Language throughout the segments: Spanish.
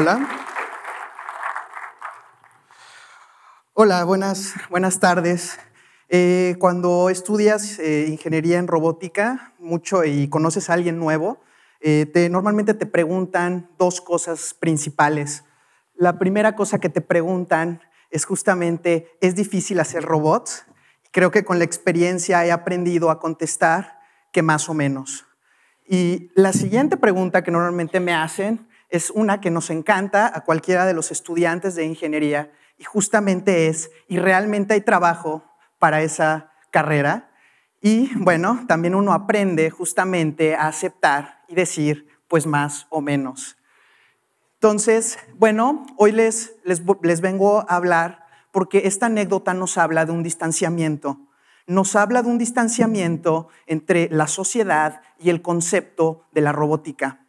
Hola. Hola, buenas, buenas tardes. Eh, cuando estudias eh, ingeniería en robótica mucho y conoces a alguien nuevo, eh, te, normalmente te preguntan dos cosas principales. La primera cosa que te preguntan es justamente, ¿es difícil hacer robots? Creo que con la experiencia he aprendido a contestar que más o menos. Y la siguiente pregunta que normalmente me hacen es una que nos encanta a cualquiera de los estudiantes de ingeniería y justamente es, y realmente hay trabajo para esa carrera. Y bueno, también uno aprende justamente a aceptar y decir, pues más o menos. Entonces, bueno, hoy les, les, les vengo a hablar porque esta anécdota nos habla de un distanciamiento. Nos habla de un distanciamiento entre la sociedad y el concepto de la robótica.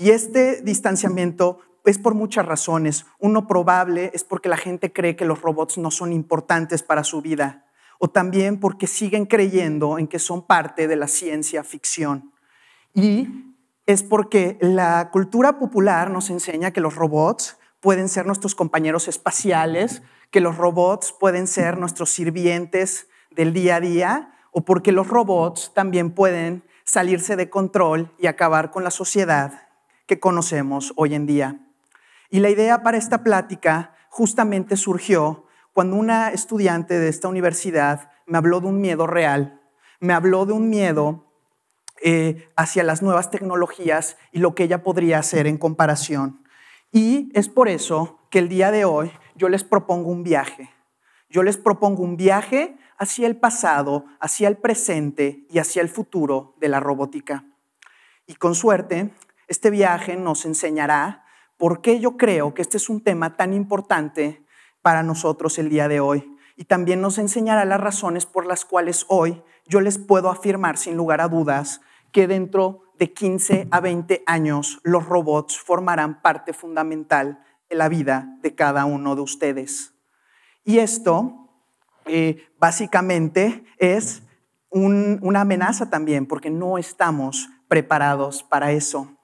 Y este distanciamiento es por muchas razones. Uno probable es porque la gente cree que los robots no son importantes para su vida o también porque siguen creyendo en que son parte de la ciencia ficción. Y es porque la cultura popular nos enseña que los robots pueden ser nuestros compañeros espaciales, que los robots pueden ser nuestros sirvientes del día a día, o porque los robots también pueden salirse de control y acabar con la sociedad que conocemos hoy en día. Y la idea para esta plática justamente surgió cuando una estudiante de esta universidad me habló de un miedo real, me habló de un miedo eh, hacia las nuevas tecnologías y lo que ella podría hacer en comparación. Y es por eso que el día de hoy yo les propongo un viaje. Yo les propongo un viaje hacia el pasado, hacia el presente y hacia el futuro de la robótica. Y con suerte, este viaje nos enseñará por qué yo creo que este es un tema tan importante para nosotros el día de hoy. Y también nos enseñará las razones por las cuales hoy yo les puedo afirmar sin lugar a dudas que dentro de 15 a 20 años los robots formarán parte fundamental de la vida de cada uno de ustedes. Y esto eh, básicamente es una amenaza también, porque no estamos preparados para eso.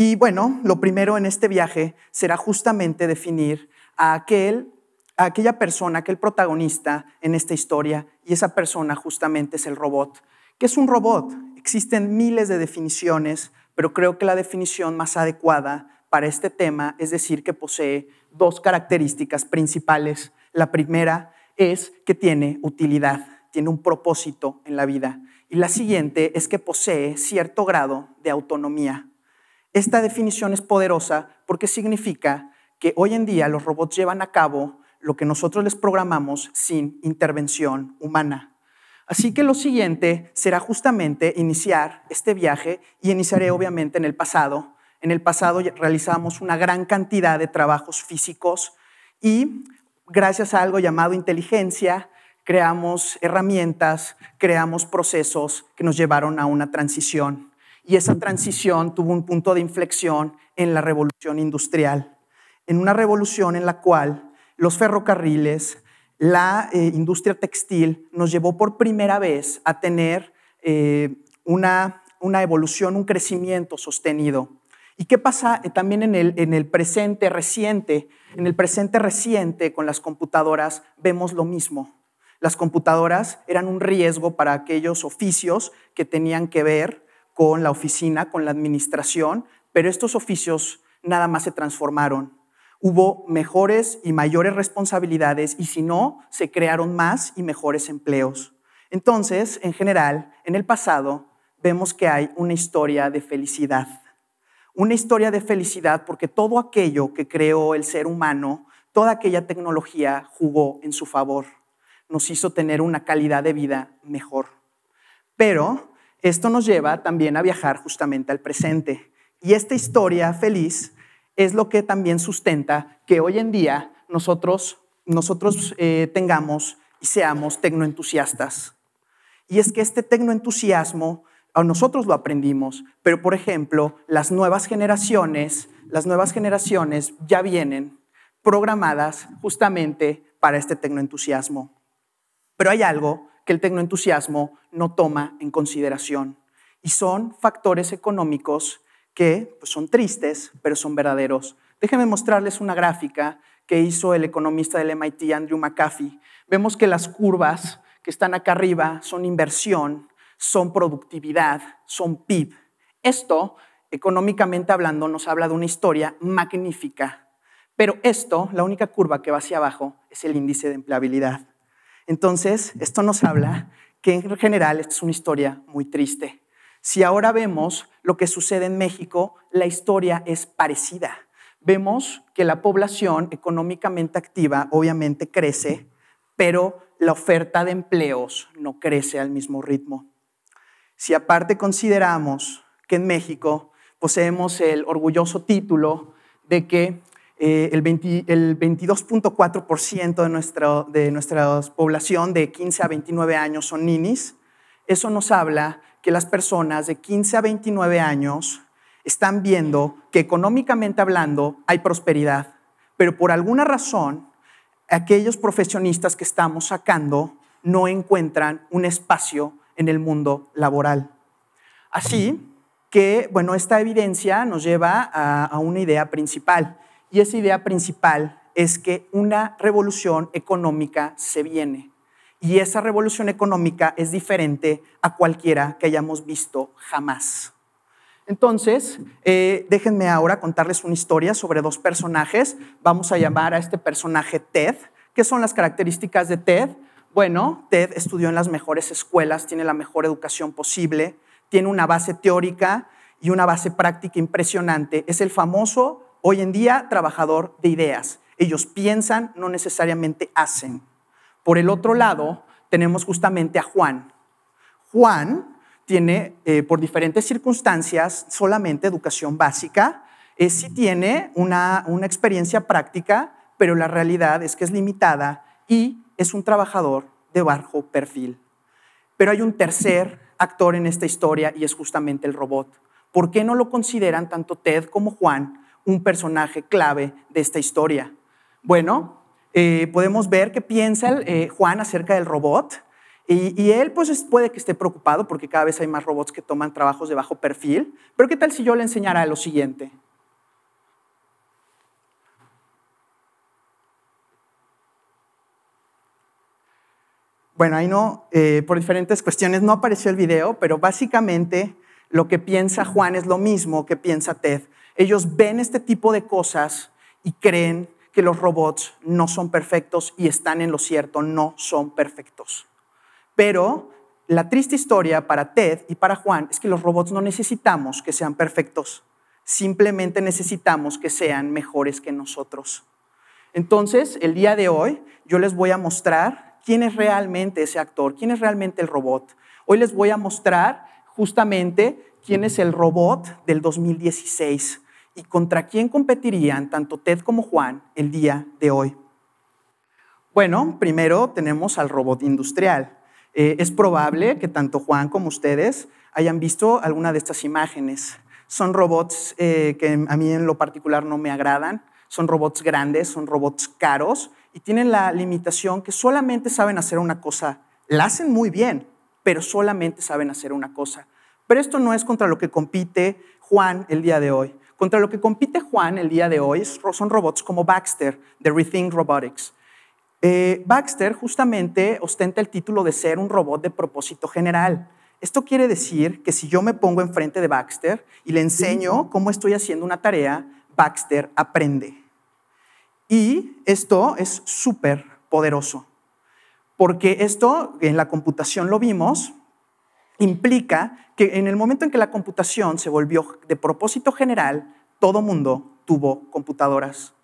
Y bueno, lo primero en este viaje será justamente definir a aquel aquella persona, aquel protagonista en esta historia, y esa persona justamente es el robot. ¿Qué es un robot? Existen miles de definiciones, pero creo que la definición más adecuada para este tema es decir que posee dos características principales. La primera es que tiene utilidad, tiene un propósito en la vida. Y la siguiente es que posee cierto grado de autonomía. Esta definición es poderosa porque significa que hoy en día los robots llevan a cabo lo que nosotros les programamos sin intervención humana. Así que lo siguiente será justamente iniciar este viaje y iniciaré obviamente en el pasado. En el pasado realizamos una gran cantidad de trabajos físicos y gracias a algo llamado inteligencia creamos herramientas, creamos procesos que nos llevaron a una transición. Y esa transición tuvo un punto de inflexión en la revolución industrial, en una revolución en la cual los ferrocarriles, la eh, industria textil nos llevó por primera vez a tener eh, una, evolución, un crecimiento sostenido. ¿Y qué pasa eh, también en el, en el presente reciente? En el presente reciente con las computadoras vemos lo mismo. Las computadoras eran un riesgo para aquellos oficios que tenían que ver con la oficina, con la administración, pero estos oficios nada más se transformaron. Hubo mejores y mayores responsabilidades y si no, se crearon más y mejores empleos. Entonces, en general, en el pasado vemos que hay una historia de felicidad. Una historia de felicidad porque todo aquello que creó el ser humano, toda aquella tecnología jugó en su favor. Nos hizo tener una calidad de vida mejor. Pero esto nos lleva también a viajar justamente al presente. Y esta historia feliz es lo que también sustenta que hoy en día nosotros, nosotros eh, tengamos y seamos tecnoentusiastas. Y es que este tecnoentusiasmo, a nosotros lo aprendimos, pero por ejemplo, las nuevas generaciones, las nuevas generaciones ya vienen programadas justamente para este tecnoentusiasmo. Pero hay algo que el tecnoentusiasmo no toma en consideración. Y son factores económicos que pues, son tristes, pero son verdaderos. Déjenme mostrarles una gráfica que hizo el economista del MIT, Andrew McAfee. Vemos que las curvas que están acá arriba son inversión, son productividad, son PIB. Esto, económicamente hablando, nos habla de una historia magnífica. Pero esto, la única curva que va hacia abajo, es el índice de empleabilidad. Entonces, esto nos habla que en general es una historia muy triste. Si ahora vemos lo que sucede en México, la historia es parecida. Vemos que la población económicamente activa obviamente crece, pero la oferta de empleos no crece al mismo ritmo. Si aparte consideramos que en México poseemos el orgulloso título de que eh, el, 22.4% de, nuestra, de nuestra población de 15 a 29 años son ninis. Eso nos habla que las personas de 15 a 29 años están viendo que económicamente hablando hay prosperidad, pero por alguna razón aquellos profesionistas que estamos sacando no encuentran un espacio en el mundo laboral. Así que, bueno, esta evidencia nos lleva a, a una idea principal, y esa idea principal es que una revolución económica se viene. Y esa revolución económica es diferente a cualquiera que hayamos visto jamás. Entonces, eh, déjenme ahora contarles una historia sobre dos personajes. Vamos a llamar a este personaje Ted. ¿Qué son las características de Ted? Bueno, Ted estudió en las mejores escuelas, tiene la mejor educación posible, tiene una base teórica y una base práctica impresionante. Es el famoso Hoy en día, trabajador de ideas. Ellos piensan, no necesariamente hacen. Por el otro lado, tenemos justamente a Juan. Juan tiene, eh, por diferentes circunstancias, solamente educación básica. Eh, sí tiene una, una experiencia práctica, pero la realidad es que es limitada y es un trabajador de bajo perfil. Pero hay un tercer actor en esta historia y es justamente el robot. ¿Por qué no lo consideran tanto Ted como Juan un personaje clave de esta historia? Bueno, eh, podemos ver qué piensa eh, Juan acerca del robot. Y, él pues puede que esté preocupado porque cada vez hay más robots que toman trabajos de bajo perfil. Pero ¿qué tal si yo le enseñara lo siguiente? Bueno, ahí no, eh, por diferentes cuestiones no apareció el video, pero básicamente lo que piensa Juan es lo mismo que piensa Ted. Ellos ven este tipo de cosas y creen que los robots no son perfectos y están en lo cierto, no son perfectos. Pero la triste historia para Ted y para Juan es que los robots no necesitamos que sean perfectos, simplemente necesitamos que sean mejores que nosotros. Entonces, el día de hoy yo les voy a mostrar quién es realmente ese actor, quién es realmente el robot. Hoy les voy a mostrar justamente quién es el robot del 2016 y contra quién competirían tanto Ted como Juan el día de hoy. Bueno, primero tenemos al robot industrial. Eh, es probable que tanto Juan como ustedes hayan visto alguna de estas imágenes. Son robots eh, que a mí en lo particular no me agradan, son robots grandes, son robots caros y tienen la limitación que solamente saben hacer una cosa. La hacen muy bien, pero solamente saben hacer una cosa. Pero esto no es contra lo que compite Juan el día de hoy. Contra lo que compite Juan el día de hoy son robots como Baxter, de Rethink Robotics. Eh, Baxter justamente ostenta el título de ser un robot de propósito general. Esto quiere decir que si yo me pongo enfrente de Baxter y le enseño cómo estoy haciendo una tarea, Baxter aprende. Y esto es súper poderoso, porque esto en la computación lo vimos, implica que en el momento en que la computación se volvió de propósito general, todo mundo tuvo computadoras.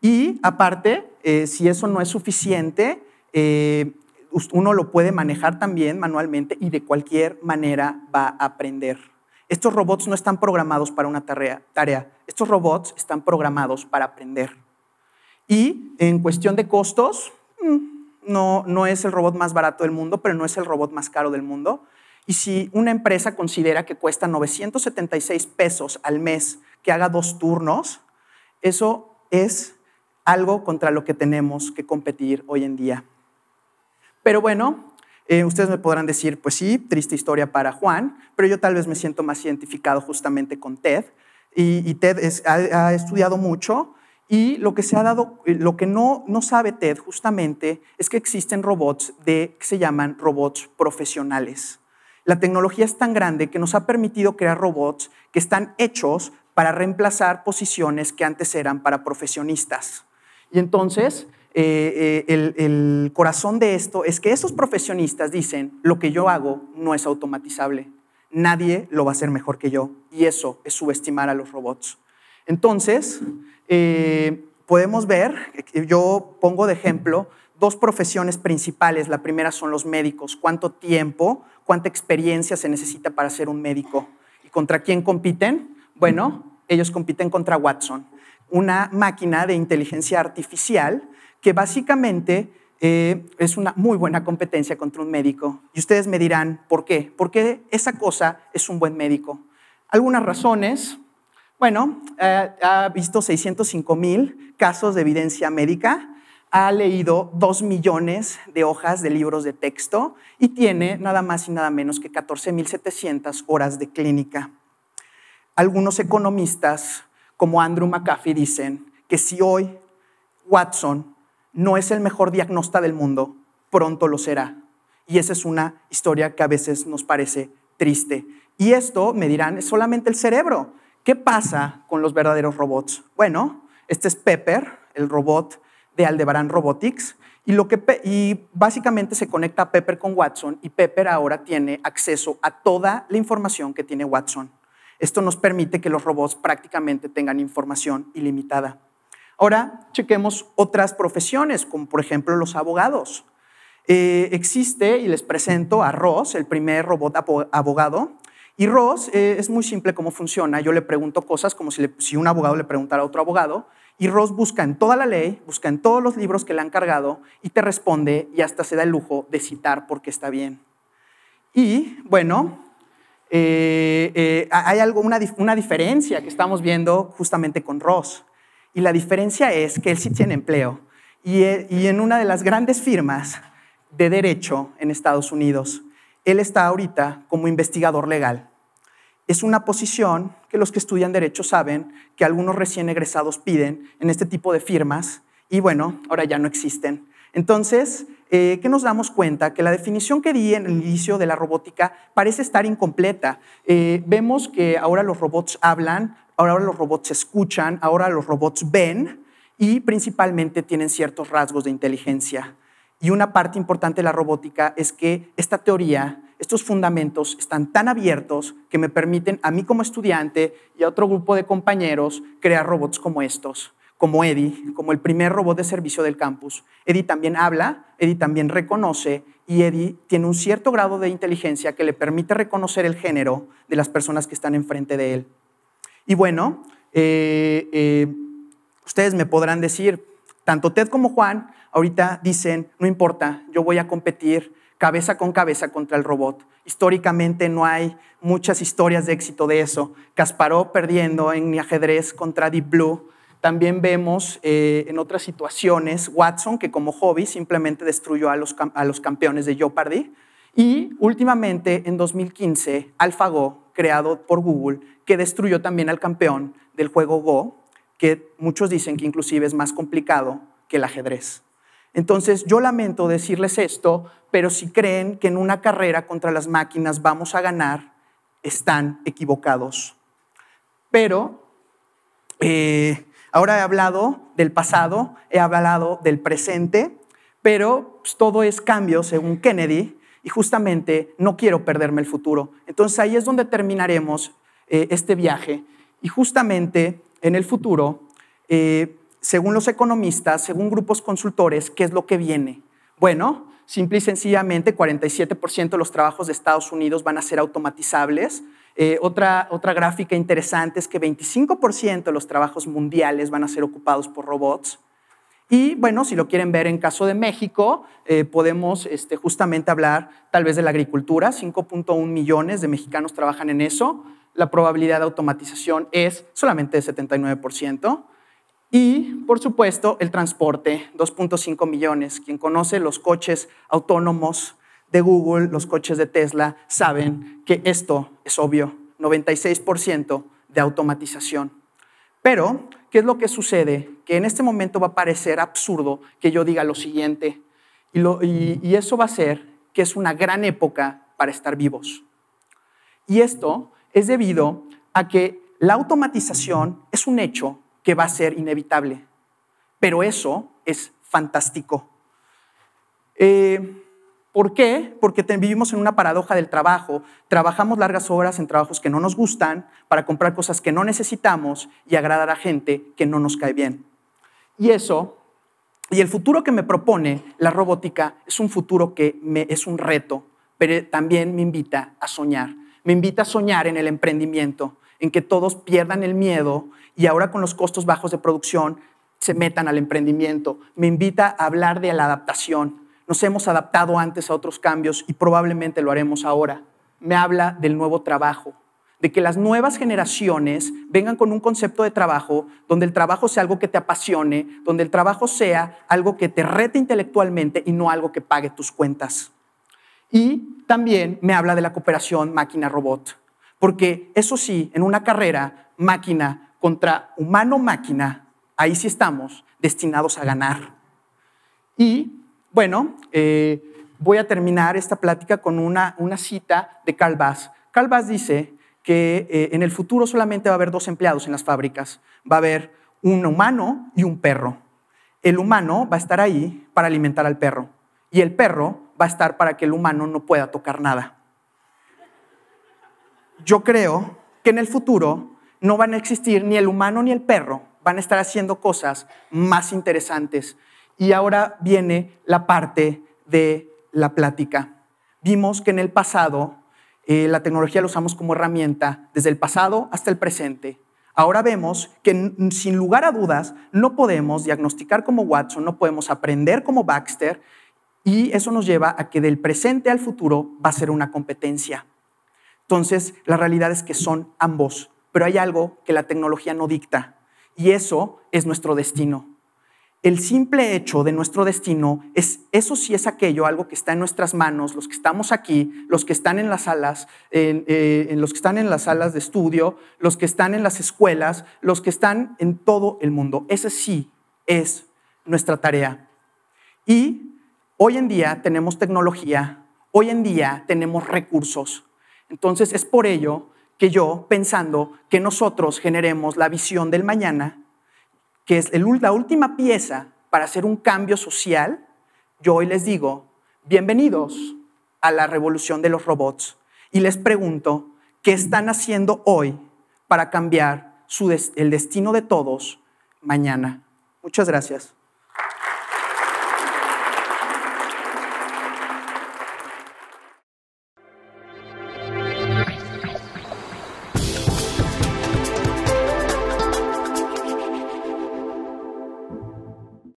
Y aparte, eh, si eso no es suficiente, eh, uno lo puede manejar también manualmente y de cualquier manera va a aprender. Estos robots no están programados para una tarea, tarea. estos robots están programados para aprender. Y en cuestión de costos, mm, no es el robot más barato del mundo, pero no es el robot más caro del mundo. Y si una empresa considera que cuesta 976 pesos al mes que haga dos turnos, eso es algo contra lo que tenemos que competir hoy en día. Pero bueno, eh, ustedes me podrán decir, pues sí, triste historia para Juan, pero yo tal vez me siento más identificado justamente con Ted. Y, Ted ha, estudiado mucho y lo que se ha dado, eh, lo que no, no sabe Ted justamente es que existen robots que se llaman robots profesionales. La tecnología es tan grande que nos ha permitido crear robots que están hechos para reemplazar posiciones que antes eran para profesionistas. Y entonces, eh, eh, el, corazón de esto es que esos profesionistas dicen, lo que yo hago no es automatizable, nadie lo va a hacer mejor que yo, y eso es subestimar a los robots. Entonces, eh, podemos ver, yo pongo de ejemplo dos profesiones principales. La primera son los médicos. ¿Cuánto tiempo, cuánta experiencia se necesita para ser un médico? ¿Y contra quién compiten? Bueno, ellos compiten contra Watson, una máquina de inteligencia artificial que básicamente eh, es una muy buena competencia contra un médico. Y ustedes me dirán, ¿por qué? Porque esa cosa es un buen médico? Algunas razones. Bueno, eh, ha visto 605 mil casos de evidencia médica ha leído dos millones de hojas de libros de texto y tiene nada más y nada menos que 14.700 horas de clínica. Algunos economistas, como Andrew McAfee, dicen que si hoy Watson no es el mejor diagnóstico del mundo, pronto lo será. Y esa es una historia que a veces nos parece triste. Y esto, me dirán, es solamente el cerebro. ¿Qué pasa con los verdaderos robots? Bueno, este es Pepper, el robot de Aldebaran Robotics. Y, lo que, básicamente se conecta Pepper con Watson y Pepper ahora tiene acceso a toda la información que tiene Watson. Esto nos permite que los robots prácticamente tengan información ilimitada. Ahora chequemos otras profesiones, como por ejemplo los abogados. Eh, existe, y les presento a Ross, el primer robot abogado, y Ross eh, es muy simple cómo funciona. Yo le pregunto cosas como si, un abogado le preguntara a otro abogado y Ross busca en toda la ley, busca en todos los libros que le han cargado y te responde y hasta se da el lujo de citar porque está bien. Y bueno, eh, eh, hay algo, una, diferencia que estamos viendo justamente con Ross. Y la diferencia es que él sí tiene empleo. Eh, y en una de las grandes firmas de derecho en Estados Unidos, él está ahorita como investigador legal. Es una posición que los que estudian derecho saben, que algunos recién egresados piden en este tipo de firmas y bueno, ahora ya no existen. Entonces, eh, ¿qué nos damos cuenta? Que la definición que di en el inicio de la robótica parece estar incompleta. Eh, vemos que ahora los robots hablan, ahora los robots escuchan, ahora los robots ven y principalmente tienen ciertos rasgos de inteligencia. Y una parte importante de la robótica es que esta teoría estos fundamentos están tan abiertos que me permiten a mí como estudiante y a otro grupo de compañeros crear robots como estos, como Eddie, como el primer robot de servicio del campus. Eddie también habla, Eddie también reconoce y Eddie tiene un cierto grado de inteligencia que le permite reconocer el género de las personas que están enfrente de él. Y bueno, eh, eh, ustedes me podrán decir, tanto Ted como Juan ahorita dicen, no importa, yo voy a competir cabeza con cabeza contra el robot. Históricamente no hay muchas historias de éxito de eso. Kasparov perdiendo en ajedrez contra Deep Blue. También vemos eh, en otras situaciones Watson, que como hobby simplemente destruyó a los, campeones de Jeopardy. Y últimamente, en 2015, AlphaGo, creado por Google, que destruyó también al campeón del juego Go, que muchos dicen que inclusive es más complicado que el ajedrez. Entonces, yo lamento decirles esto, pero si creen que en una carrera contra las máquinas vamos a ganar, están equivocados. Pero eh, ahora he hablado del pasado, he hablado del presente, pero pues, todo es cambio según Kennedy y justamente no quiero perderme el futuro. Entonces ahí es donde terminaremos eh, este viaje y justamente en el futuro eh, según los economistas, según grupos consultores, ¿qué es lo que viene? Bueno, simple y sencillamente, 47% de los trabajos de Estados Unidos van a ser automatizables. Eh, otra, gráfica interesante es que 25% de los trabajos mundiales van a ser ocupados por robots. Y bueno, si lo quieren ver en caso de México, eh, podemos este, justamente hablar tal vez de la agricultura. 5.1 millones de mexicanos trabajan en eso. La probabilidad de automatización es solamente de 79%. Y, por supuesto, el transporte, 2.5 millones. Quien conoce los coches autónomos de Google, los coches de Tesla, saben que esto es obvio, 96% de automatización. Pero, ¿qué es lo que sucede? Que en este momento va a parecer absurdo que yo diga lo siguiente, y, y eso va a ser que es una gran época para estar vivos. Y esto es debido a que la automatización es un hecho que va a ser inevitable. Pero eso es fantástico. Eh, ¿Por qué? Porque vivimos en una paradoja del trabajo. Trabajamos largas horas en trabajos que no nos gustan para comprar cosas que no necesitamos y agradar a gente que no nos cae bien. Y eso, y el futuro que me propone la robótica es un futuro que me, es un reto, pero también me invita a soñar. Me invita a soñar en el emprendimiento, en que todos pierdan el miedo y ahora con los costos bajos de producción se metan al emprendimiento. Me invita a hablar de la adaptación. Nos hemos adaptado antes a otros cambios y probablemente lo haremos ahora. Me habla del nuevo trabajo, de que las nuevas generaciones vengan con un concepto de trabajo donde el trabajo sea algo que te apasione, donde el trabajo sea algo que te rete intelectualmente y no algo que pague tus cuentas. Y también me habla de la cooperación máquina-robot. Porque eso sí, en una carrera máquina contra humano-máquina, ahí sí estamos destinados a ganar. Y bueno, eh, voy a terminar esta plática con una, cita de Carl Bass. dice que eh, en el futuro solamente va a haber dos empleados en las fábricas. Va a haber un humano y un perro. El humano va a estar ahí para alimentar al perro y el perro va a estar para que el humano no pueda tocar nada yo creo que en el futuro no van a existir ni el humano ni el perro, van a estar haciendo cosas más interesantes. Y ahora viene la parte de la plática. Vimos que en el pasado eh, la tecnología la usamos como herramienta desde el pasado hasta el presente. Ahora vemos que sin lugar a dudas no podemos diagnosticar como Watson, no podemos aprender como Baxter y eso nos lleva a que del presente al futuro va a ser una competencia. Entonces, la realidad es que son ambos, pero hay algo que la tecnología no dicta, y eso es nuestro destino. El simple hecho de nuestro destino es eso sí es aquello, algo que está en nuestras manos, los que estamos aquí, los que están en las salas, en, eh, los que están en las salas de estudio, los que están en las escuelas, los que están en todo el mundo. Ese sí es nuestra tarea. Y hoy en día tenemos tecnología, hoy en día tenemos recursos. Entonces es por ello que yo, pensando que nosotros generemos la visión del mañana, que es la última pieza para hacer un cambio social, yo hoy les digo, bienvenidos a la revolución de los robots. Y les pregunto, ¿qué están haciendo hoy para cambiar el destino de todos mañana? Muchas gracias.